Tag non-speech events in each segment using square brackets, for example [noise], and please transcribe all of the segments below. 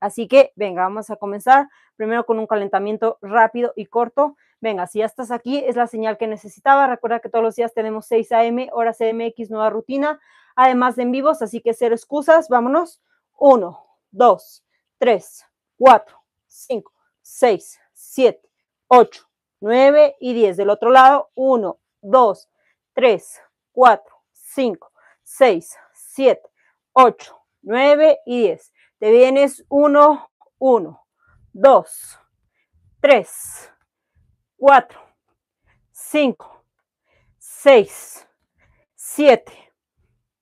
Así que, venga, vamos a comenzar primero con un calentamiento rápido y corto. Venga, si ya estás aquí, es la señal que necesitaba. Recuerda que todos los días tenemos 6 a.m., hora CMX, nueva rutina, además de en vivos, así que cero excusas. Vámonos. 1, 2, 3, 4, 5, 6, 7, 8, 9 y 10. Del otro lado, 1, 2, 3, 4, 5, 6, 7, 8, 9 y 10. Te vienes 1, 1, 2, 3, 4, 5, 6, 7,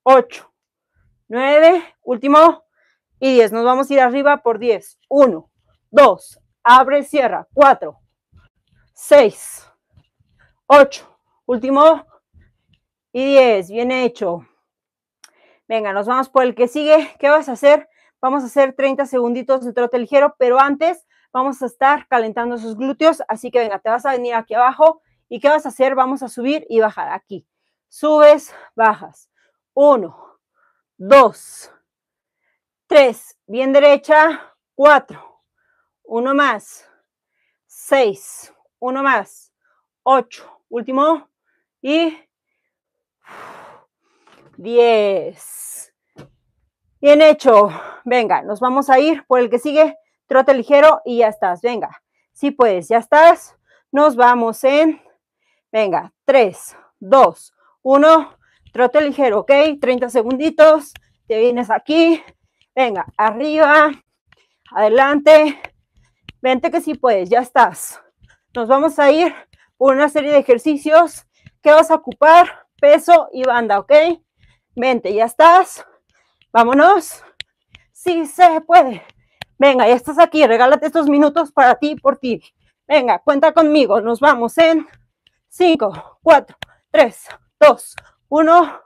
8, 9, último y 10. Nos vamos a ir arriba por 10. 1, 2, abre, cierra. 4, 6, 8, último y 10. Bien hecho. Venga, nos vamos por el que sigue. ¿Qué vas a hacer? Vamos a hacer 30 segunditos de trote ligero, pero antes vamos a estar calentando sus glúteos. Así que venga, te vas a venir aquí abajo. ¿Y qué vas a hacer? Vamos a subir y bajar aquí. Subes, bajas. Uno, dos, tres. Bien derecha. Cuatro. Uno más. Seis. Uno más. Ocho. Último. Y diez. Bien hecho. Venga, nos vamos a ir por el que sigue. Trote ligero y ya estás. Venga. Sí puedes, ya estás. Nos vamos en. Venga, 3, 2, 1. Trote ligero, ¿ok? 30 segunditos. Te vienes aquí. Venga, arriba. Adelante. Vente que sí puedes, ya estás. Nos vamos a ir por una serie de ejercicios que vas a ocupar peso y banda, ¿ok? Vente, ya estás Vámonos. Sí se puede. Venga, ya estás aquí. Regálate estos minutos para ti por ti. Venga, cuenta conmigo. Nos vamos en 5, 4, 3, 2, 1.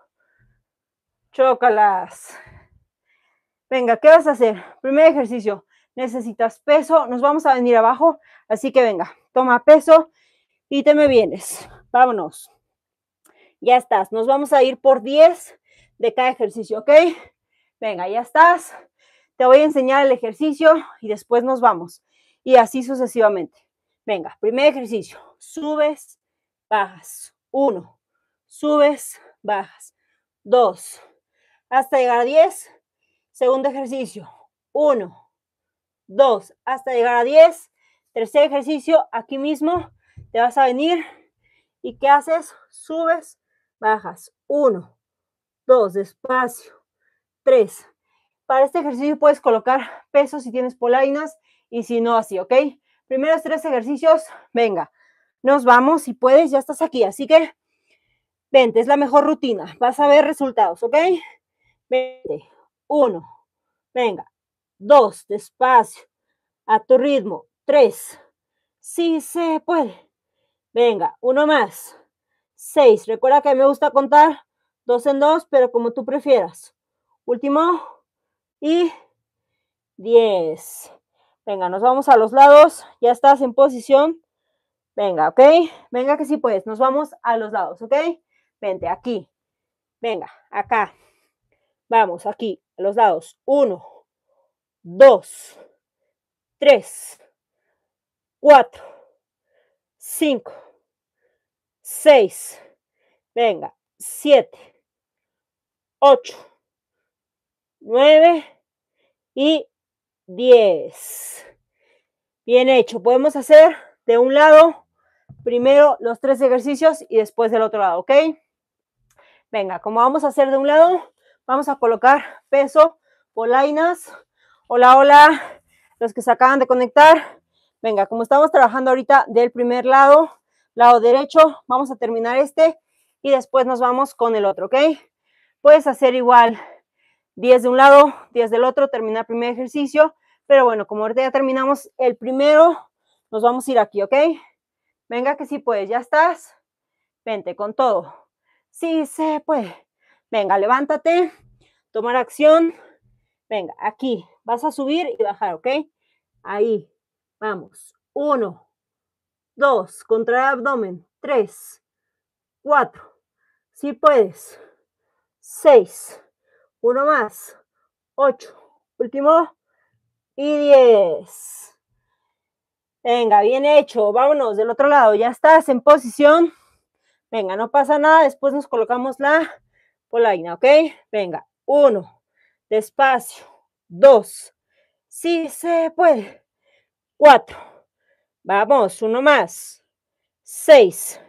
Chócalas. Venga, ¿qué vas a hacer? Primer ejercicio. Necesitas peso. Nos vamos a venir abajo. Así que venga, toma peso y te me vienes. Vámonos. Ya estás. Nos vamos a ir por 10 de cada ejercicio, ¿ok? Venga, ya estás. Te voy a enseñar el ejercicio y después nos vamos. Y así sucesivamente. Venga, primer ejercicio. Subes, bajas. Uno. Subes, bajas. Dos. Hasta llegar a diez. Segundo ejercicio. Uno. Dos. Hasta llegar a diez. Tercer ejercicio. Aquí mismo te vas a venir. ¿Y qué haces? Subes, bajas. Uno. Dos. Despacio. Tres. Para este ejercicio puedes colocar pesos si tienes polainas y si no, así, ¿ok? Primeros tres ejercicios, venga, nos vamos, si puedes, ya estás aquí, así que vente, es la mejor rutina, vas a ver resultados, ¿ok? Vente, uno, venga, dos, despacio, a tu ritmo, tres, sí se puede, venga, uno más, seis, recuerda que me gusta contar dos en dos, pero como tú prefieras. Último. Y 10. Venga, nos vamos a los lados. Ya estás en posición. Venga, ¿ok? Venga que sí puedes. Nos vamos a los lados, ¿ok? Vente, aquí. Venga, acá. Vamos, aquí, a los lados. Uno, dos, tres, cuatro, cinco, seis. Venga, siete, ocho. 9 y 10. Bien hecho. Podemos hacer de un lado primero los tres ejercicios y después del otro lado, ¿ok? Venga, como vamos a hacer de un lado, vamos a colocar peso, polainas. Hola, hola, los que se acaban de conectar. Venga, como estamos trabajando ahorita del primer lado, lado derecho, vamos a terminar este y después nos vamos con el otro, ¿ok? Puedes hacer igual 10 de un lado, 10 del otro, termina el primer ejercicio. Pero bueno, como ahorita ya terminamos el primero, nos vamos a ir aquí, ¿ok? Venga que sí puedes, ya estás. Vente con todo. Sí se puede. Venga, levántate, tomar acción. Venga, aquí vas a subir y bajar, ¿ok? Ahí, vamos. Uno, dos, contra el abdomen. Tres, cuatro, si puedes. Seis, uno más. Ocho. Último. Y diez. Venga, bien hecho. Vámonos del otro lado. Ya estás en posición. Venga, no pasa nada. Después nos colocamos la polaina, ¿ok? Venga. Uno. Despacio. Dos. Sí se puede. Cuatro. Vamos, uno más. Seis.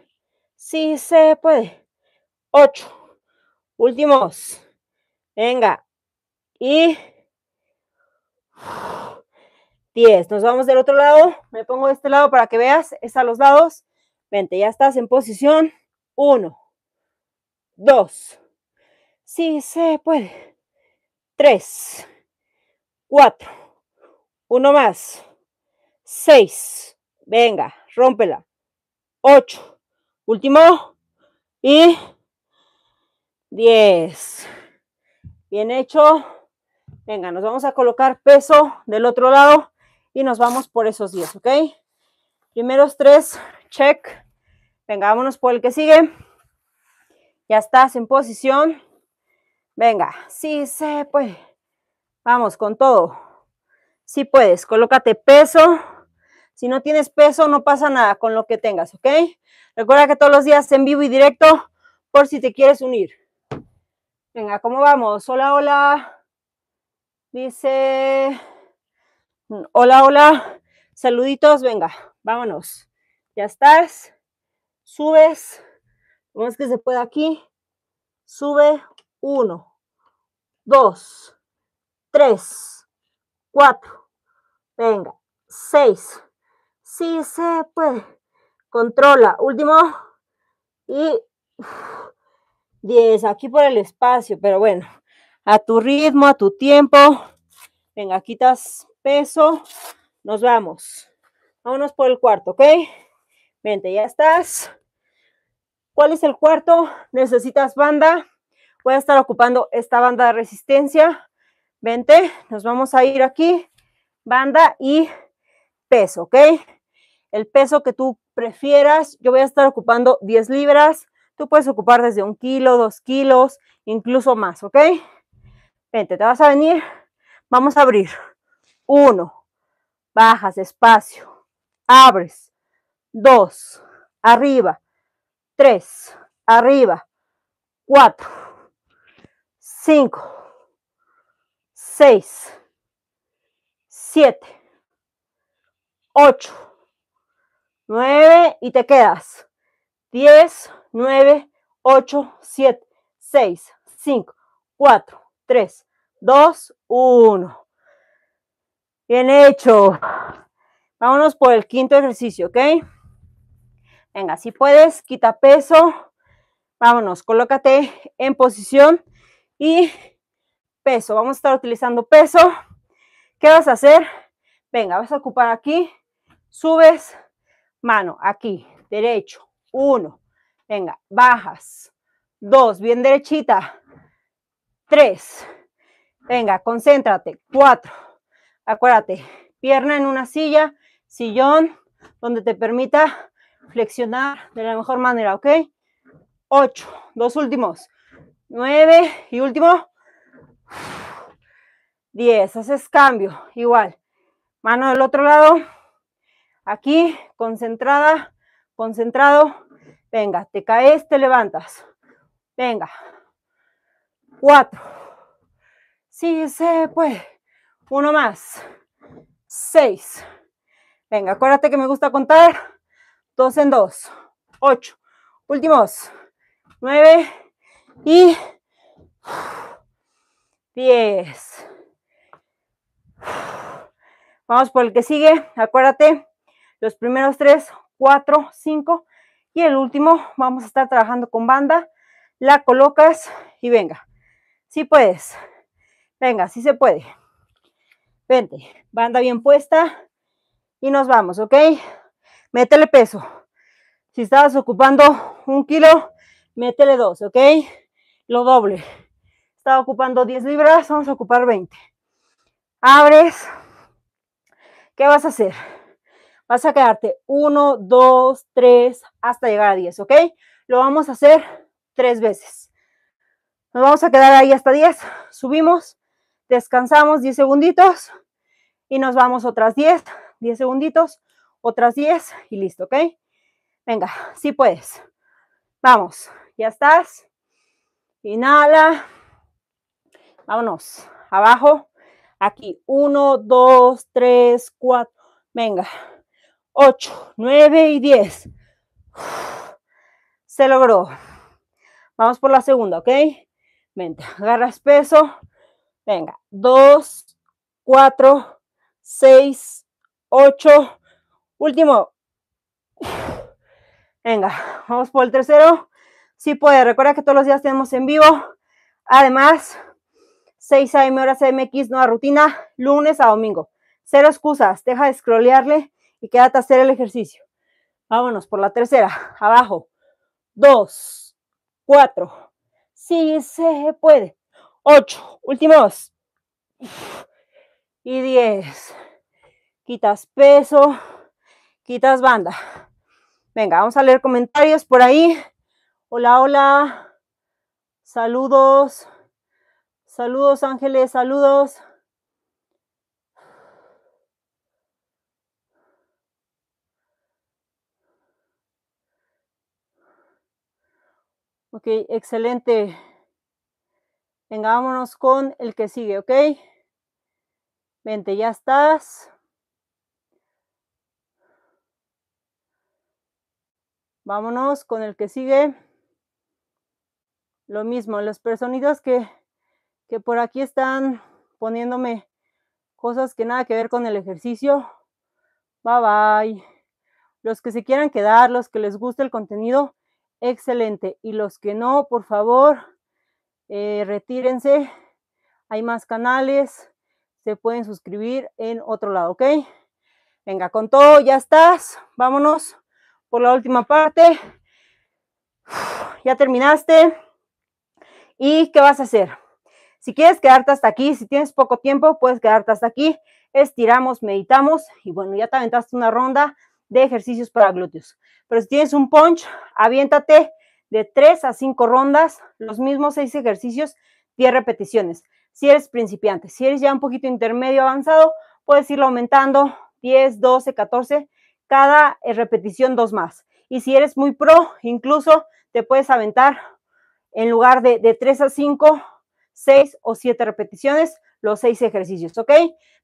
Sí se puede. Ocho. Últimos. Venga. Y 10. Nos vamos del otro lado. Me pongo de este lado para que veas. Es a los lados. Vente, ya estás en posición. 1, 2. Sí, se puede. 3, 4. Uno más. 6. Venga, rómpela. 8. Último. Y 10. Bien hecho. Venga, nos vamos a colocar peso del otro lado y nos vamos por esos 10, ¿ok? Primeros tres, check. Venga, vámonos por el que sigue. Ya estás en posición. Venga, sí se puede. Vamos con todo. Si sí puedes, colócate peso. Si no tienes peso, no pasa nada con lo que tengas, ¿ok? Recuerda que todos los días en vivo y directo, por si te quieres unir. Venga, ¿cómo vamos? Hola, hola. Dice, hola, hola. Saluditos, venga, vámonos. Ya estás. Subes. Vamos es que se pueda aquí. Sube. Uno, dos, tres, cuatro. Venga, seis. Sí se puede. Controla. Último. Y... 10, aquí por el espacio, pero bueno, a tu ritmo, a tu tiempo. Venga, quitas peso, nos vamos. Vámonos por el cuarto, ¿ok? Vente, ya estás. ¿Cuál es el cuarto? Necesitas banda. Voy a estar ocupando esta banda de resistencia. Vente, nos vamos a ir aquí. Banda y peso, ¿ok? El peso que tú prefieras. Yo voy a estar ocupando 10 libras. Tú puedes ocupar desde un kilo, dos kilos, incluso más, ¿ok? Vente, te vas a venir. Vamos a abrir. Uno, bajas despacio, abres. Dos, arriba. Tres, arriba. Cuatro, cinco, seis, siete, ocho, nueve y te quedas. Diez, 9, 8, 7, 6, 5, 4, 3, 2, 1. Bien hecho. Vámonos por el quinto ejercicio, ¿ok? Venga, si puedes, quita peso. Vámonos, colócate en posición y peso. Vamos a estar utilizando peso. ¿Qué vas a hacer? Venga, vas a ocupar aquí, subes, mano, aquí, derecho, uno, Venga, bajas. Dos, bien derechita. Tres. Venga, concéntrate. Cuatro. Acuérdate, pierna en una silla, sillón, donde te permita flexionar de la mejor manera, ¿ok? Ocho, dos últimos. Nueve y último. Diez, haces cambio, igual. Mano del otro lado. Aquí, concentrada, concentrado Venga, te caes, te levantas. Venga. Cuatro. Sí, se puede. Uno más. Seis. Venga, acuérdate que me gusta contar. Dos en dos. Ocho. Últimos. Nueve. Y. Diez. Vamos por el que sigue. Acuérdate. Los primeros tres, cuatro, cinco y el último, vamos a estar trabajando con banda. La colocas y venga. Si puedes. Venga, si se puede. Vente, banda bien puesta y nos vamos, ¿ok? Métele peso. Si estabas ocupando un kilo, métele dos, ¿ok? Lo doble. Estaba ocupando 10 libras, vamos a ocupar 20. Abres. ¿Qué vas a hacer? Vas a quedarte 1, 2, 3, hasta llegar a 10, ¿ok? Lo vamos a hacer tres veces. Nos vamos a quedar ahí hasta 10. Subimos, descansamos 10 segunditos y nos vamos otras 10, 10 segunditos, otras 10 y listo, ¿ok? Venga, si puedes. Vamos, ya estás. Inhala. Vámonos. Abajo. Aquí. 1 2 3 4 Venga. 8, 9 y 10. Se logró. Vamos por la segunda, ¿ok? Vente, agarras peso. Venga, 2, 4, 6, 8. Último. Venga, vamos por el tercero. Si puede, recuerda que todos los días tenemos en vivo. Además, 6 a.m. hora CMX, nueva rutina, lunes a domingo. Cero excusas, deja de scrollearle y quédate a hacer el ejercicio. Vámonos por la tercera, [laughs] abajo. Dos, cuatro, sí se puede. Ocho, últimos. Y diez. Quitas peso, quitas banda. Venga, vamos a leer comentarios por ahí. Hola, hola. Saludos. Saludos, Ángeles, saludos. Ok, excelente. Venga, vámonos con el que sigue, ¿ok? Vente, ya estás. Vámonos con el que sigue. Lo mismo, las personitas que, que por aquí están poniéndome cosas que nada que ver con el ejercicio. Bye bye. Los que se quieran quedar, los que les guste el contenido, Excelente. Y los que no, por favor, eh, retírense. Hay más canales. Se pueden suscribir en otro lado, ¿ok? Venga, con todo, ya estás. Vámonos por la última parte. [sighs] ya terminaste. ¿Y qué vas a hacer? Si quieres quedarte hasta aquí, si tienes poco tiempo, puedes quedarte hasta aquí. Estiramos, meditamos y bueno, ya te aventaste una ronda de ejercicios para glúteos. Pero si tienes un punch, aviéntate de 3 a 5 rondas, los mismos 6 ejercicios, 10 repeticiones. Si eres principiante, si eres ya un poquito intermedio avanzado, puedes irlo aumentando 10, 12, 14, cada eh, repetición dos más. Y si eres muy pro, incluso te puedes aventar en lugar de, de 3 a 5, 6 o 7 repeticiones, los 6 ejercicios, ¿ok?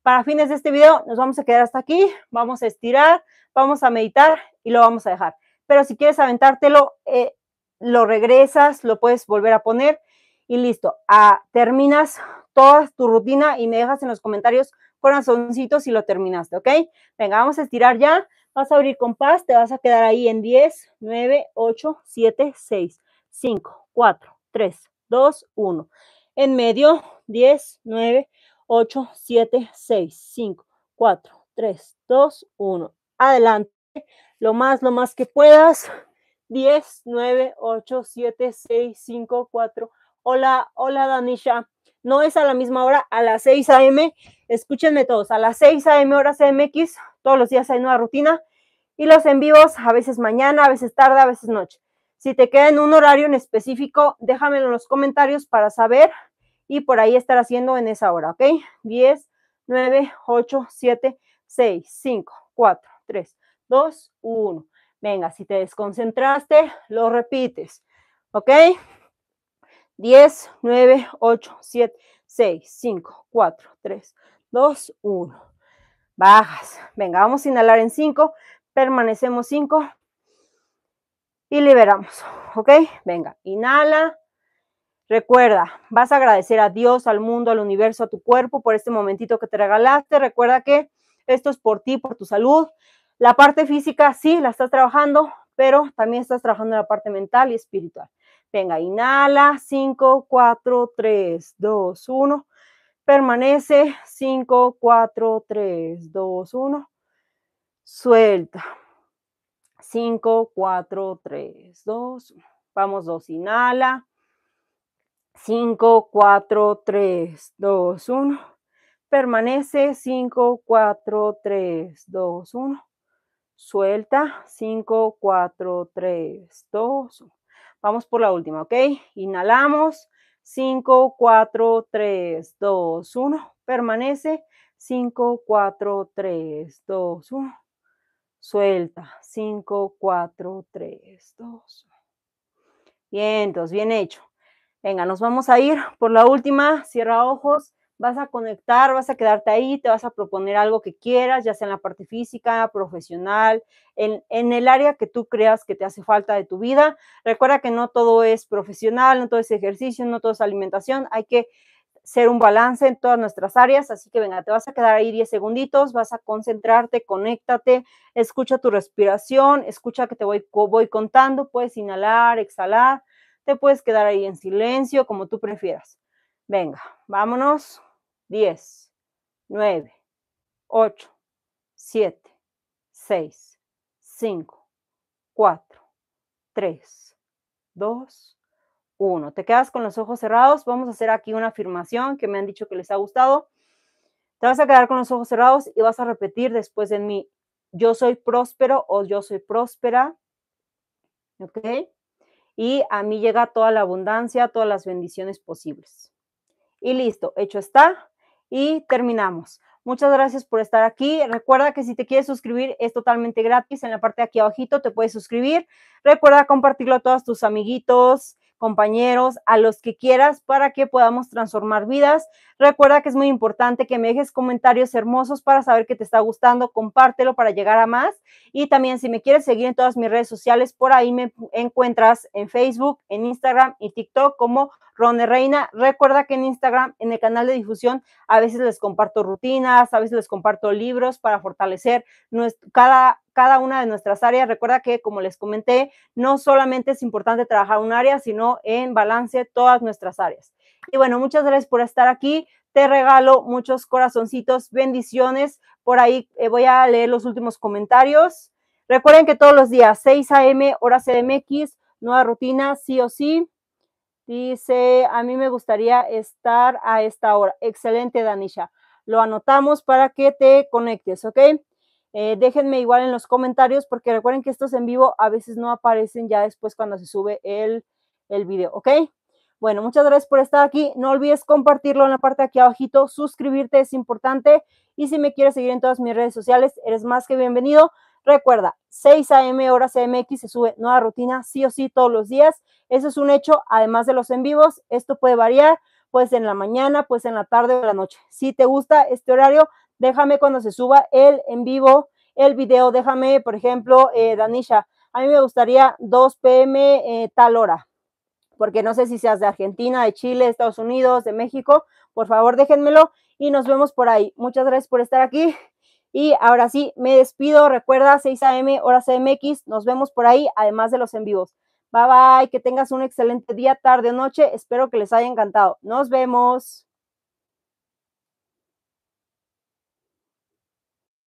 Para fines de este video nos vamos a quedar hasta aquí, vamos a estirar, vamos a meditar y lo vamos a dejar. Pero si quieres aventártelo, eh, lo regresas, lo puedes volver a poner y listo. Ah, terminas toda tu rutina y me dejas en los comentarios corazoncitos si lo terminaste, ¿ok? Venga, vamos a estirar ya. Vas a abrir compás, te vas a quedar ahí en 10, 9, 8, 7, 6, 5, 4, 3, 2, 1. En medio, 10, 9, 8, 7, 6, 5, 4, 3, 2, 1. Adelante, lo más, lo más que puedas. 10, 9, 8, 7, 6, 5, 4. Hola, hola Danisha. No es a la misma hora, a las 6 a.m. Escúchenme todos, a las 6 a.m. hora CMX, todos los días hay nueva rutina. Y los en vivos, a veces mañana, a veces tarde, a veces noche. Si te queda en un horario en específico, déjamelo en los comentarios para saber y por ahí estar haciendo en esa hora, ¿ok? 10, 9, 8, 7, 6, 5, 4, 3, 2, 1. Venga, si te desconcentraste, lo repites, ¿ok? 10, 9, 8, 7, 6, 5, 4, 3, 2, 1. Bajas. Venga, vamos a inhalar en 5, permanecemos 5 y liberamos, ¿ok? Venga, inhala Recuerda, vas a agradecer a Dios, al mundo, al universo, a tu cuerpo por este momentito que te regalaste. Recuerda que esto es por ti, por tu salud. La parte física sí la estás trabajando, pero también estás trabajando la parte mental y espiritual. Venga, inhala, 5, 4, 3, 2, 1. Permanece, 5, 4, 3, 2, 1. Suelta. 5, 4, 3, 2, 1. Vamos, dos, inhala. 5, 4, 3, 2, 1. Permanece 5, 4, 3, 2, 1. Suelta 5, 4, 3, 2, 1. Vamos por la última, ¿ok? Inhalamos 5, 4, 3, 2, 1. Permanece 5, 4, 3, 2, 1. Suelta 5, 4, 3, 2, 1. Bien, entonces, bien hecho. Venga, nos vamos a ir por la última, cierra ojos, vas a conectar, vas a quedarte ahí, te vas a proponer algo que quieras, ya sea en la parte física, profesional, en, el área que tú creas que te hace falta de tu vida. Recuerda que no todo es profesional, no todo es ejercicio, no todo es alimentación, hay que ser un balance en todas nuestras áreas, así que venga, te vas a quedar ahí 10 segunditos, vas a concentrarte, conéctate, escucha tu respiración, escucha que te voy, voy contando, puedes inhalar, exhalar, te puedes quedar ahí en silencio, como tú prefieras. Venga, vámonos. 10, 9, 8, 7, 6, 5, 4, 3, 2, 1. Te quedas con los ojos cerrados. Vamos a hacer aquí una afirmación que me han dicho que les ha gustado. Te vas a quedar con los ojos cerrados y vas a repetir después de mí, yo soy próspero o yo soy próspera. ¿Ok? y a mí llega toda la abundancia, todas las bendiciones posibles. Y listo, hecho está y terminamos. Muchas gracias por estar aquí. Recuerda que si te quieres suscribir es totalmente gratis. En la parte de aquí abajito te puedes suscribir. Recuerda compartirlo a todos tus amiguitos, compañeros, a los que quieras para que podamos transformar vidas. Recuerda que es muy importante que me dejes comentarios hermosos para saber que te está gustando, compártelo para llegar a más. Y también si me quieres seguir en todas mis redes sociales, por ahí me encuentras en Facebook, en Instagram y TikTok como de Reina. Recuerda que en Instagram, en el canal de difusión, a veces les comparto rutinas, a veces les comparto libros para fortalecer cada, cada una de nuestras áreas. Recuerda que, como les comenté, no solamente es importante trabajar un área, sino en balance todas nuestras áreas. Y bueno, muchas gracias por estar aquí. Te regalo muchos corazoncitos, bendiciones. Por ahí eh, voy a leer los últimos comentarios. Recuerden que todos los días, 6 a.m., hora CDMX, nueva rutina, sí o sí. Dice, a mí me gustaría estar a esta hora. Excelente, Danisha. Lo anotamos para que te conectes, ¿ok? Eh, déjenme igual en los comentarios porque recuerden que estos en vivo a veces no aparecen ya después cuando se sube el, el video, ¿ok? Bueno, muchas gracias por estar aquí. No olvides compartirlo en la parte aquí abajito. Suscribirte es importante. Y si me quieres seguir en todas mis redes sociales, eres más que bienvenido. Recuerda, 6 a.m. hora CMX se sube nueva rutina sí o sí todos los días. Eso es un hecho, además de los en vivos. Esto puede variar, pues en la mañana, pues en la tarde o la noche. Si te gusta este horario, déjame cuando se suba el en vivo, el video. Déjame, por ejemplo, eh, Danisha, a mí me gustaría 2 p.m. Eh, tal hora porque no sé si seas de Argentina, de Chile, de Estados Unidos, de México, por favor déjenmelo y nos vemos por ahí. Muchas gracias por estar aquí. Y ahora sí, me despido. Recuerda 6 a.m. hora CMX. Nos vemos por ahí, además de los en vivos. Bye bye, que tengas un excelente día, tarde o noche. Espero que les haya encantado. Nos vemos.